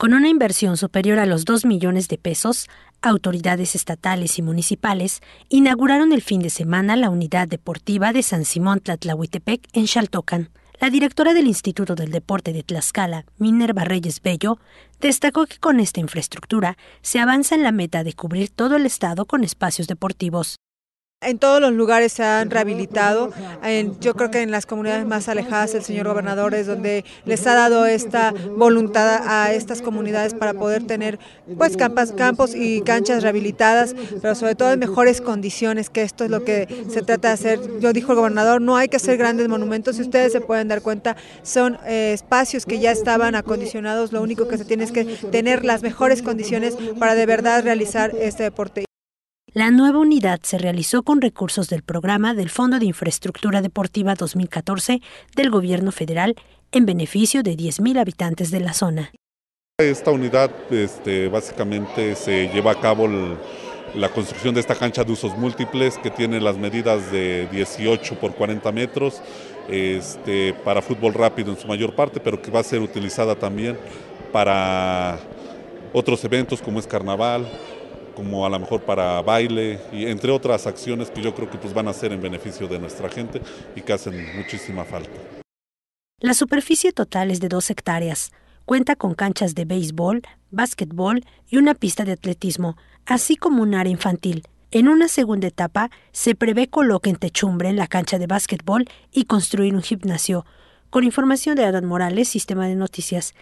Con una inversión superior a los 2 millones de pesos, autoridades estatales y municipales inauguraron el fin de semana la unidad deportiva de San Simón Tlatlahuitepec en Xaltocan. La directora del Instituto del Deporte de Tlaxcala, Minerva Reyes Bello, destacó que con esta infraestructura se avanza en la meta de cubrir todo el estado con espacios deportivos. En todos los lugares se han rehabilitado. En, yo creo que en las comunidades más alejadas el señor gobernador es donde les ha dado esta voluntad a estas comunidades para poder tener pues campos y canchas rehabilitadas, pero sobre todo en mejores condiciones, que esto es lo que se trata de hacer. Yo dijo el gobernador, no hay que hacer grandes monumentos, si ustedes se pueden dar cuenta, son eh, espacios que ya estaban acondicionados, lo único que se tiene es que tener las mejores condiciones para de verdad realizar este deporte. La nueva unidad se realizó con recursos del programa del Fondo de Infraestructura Deportiva 2014 del Gobierno Federal en beneficio de 10.000 habitantes de la zona. Esta unidad este, básicamente se lleva a cabo la construcción de esta cancha de usos múltiples que tiene las medidas de 18 por 40 metros este, para fútbol rápido en su mayor parte, pero que va a ser utilizada también para otros eventos como es carnaval, como a lo mejor para baile y entre otras acciones que yo creo que pues van a ser en beneficio de nuestra gente y que hacen muchísima falta. La superficie total es de dos hectáreas. Cuenta con canchas de béisbol, básquetbol y una pista de atletismo, así como un área infantil. En una segunda etapa se prevé coloquen techumbre en la cancha de básquetbol y construir un gimnasio. Con información de Adán Morales, Sistema de Noticias.